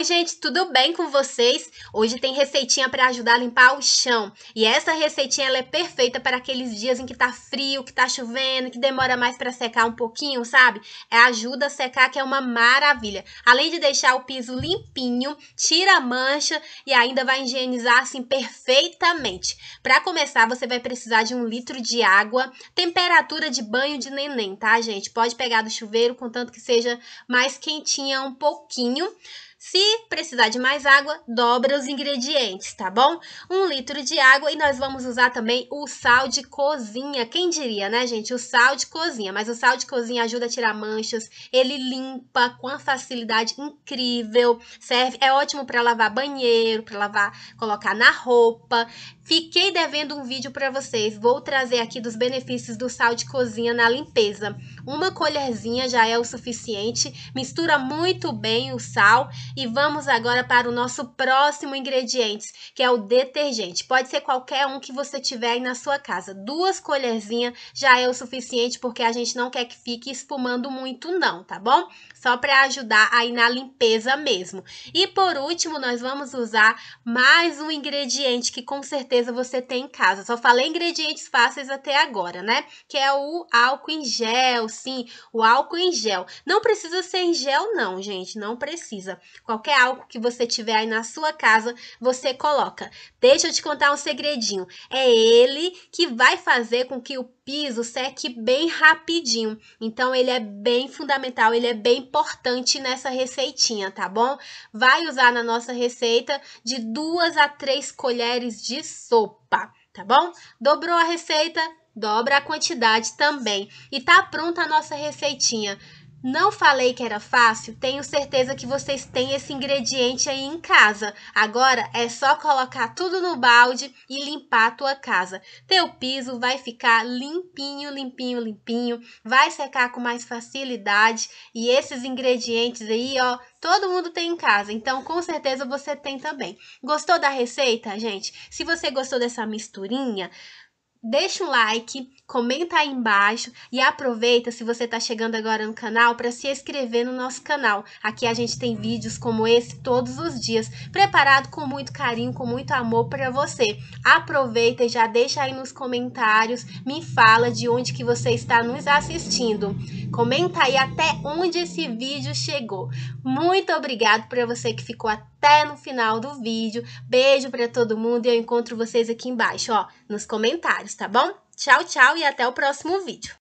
Oi, gente, tudo bem com vocês? Hoje tem receitinha para ajudar a limpar o chão. E essa receitinha ela é perfeita para aqueles dias em que tá frio, que tá chovendo, que demora mais para secar um pouquinho, sabe? É ajuda a secar que é uma maravilha. Além de deixar o piso limpinho, tira a mancha e ainda vai higienizar assim perfeitamente. Para começar, você vai precisar de um litro de água, temperatura de banho de neném, tá, gente? Pode pegar do chuveiro, contanto que seja mais quentinha um pouquinho. Se precisar de mais água, dobra os ingredientes, tá bom? Um litro de água e nós vamos usar também o sal de cozinha. Quem diria, né, gente? O sal de cozinha. Mas o sal de cozinha ajuda a tirar manchas, ele limpa com uma facilidade incrível. Serve, é ótimo para lavar banheiro, para lavar, colocar na roupa. Fiquei devendo um vídeo para vocês. Vou trazer aqui dos benefícios do sal de cozinha na limpeza. Uma colherzinha já é o suficiente. Mistura muito bem o sal e vamos agora para o nosso próximo ingrediente, que é o detergente. Pode ser qualquer um que você tiver aí na sua casa. Duas colherzinhas já é o suficiente, porque a gente não quer que fique espumando muito não, tá bom? Só para ajudar aí na limpeza mesmo. E por último, nós vamos usar mais um ingrediente que com certeza você tem em casa. Só falei ingredientes fáceis até agora, né? Que é o álcool em gel, sim, o álcool em gel. Não precisa ser em gel não, gente, não precisa qualquer álcool que você tiver aí na sua casa, você coloca. Deixa eu te contar um segredinho. É ele que vai fazer com que o piso seque bem rapidinho. Então ele é bem fundamental, ele é bem importante nessa receitinha, tá bom? Vai usar na nossa receita de duas a três colheres de sopa, tá bom? Dobrou a receita, dobra a quantidade também. E tá pronta a nossa receitinha. Não falei que era fácil? Tenho certeza que vocês têm esse ingrediente aí em casa. Agora é só colocar tudo no balde e limpar a tua casa. Teu piso vai ficar limpinho, limpinho, limpinho, vai secar com mais facilidade e esses ingredientes aí, ó, todo mundo tem em casa, então com certeza você tem também. Gostou da receita, gente? Se você gostou dessa misturinha, deixa um like, comenta aí embaixo e aproveita se você está chegando agora no canal para se inscrever no nosso canal. Aqui a gente tem vídeos como esse todos os dias, preparado com muito carinho, com muito amor para você. Aproveita e já deixa aí nos comentários, me fala de onde que você está nos assistindo. Comenta aí até onde esse vídeo chegou. Muito obrigado para você que ficou até até no final do vídeo. Beijo para todo mundo e eu encontro vocês aqui embaixo, ó, nos comentários, tá bom? Tchau, tchau e até o próximo vídeo.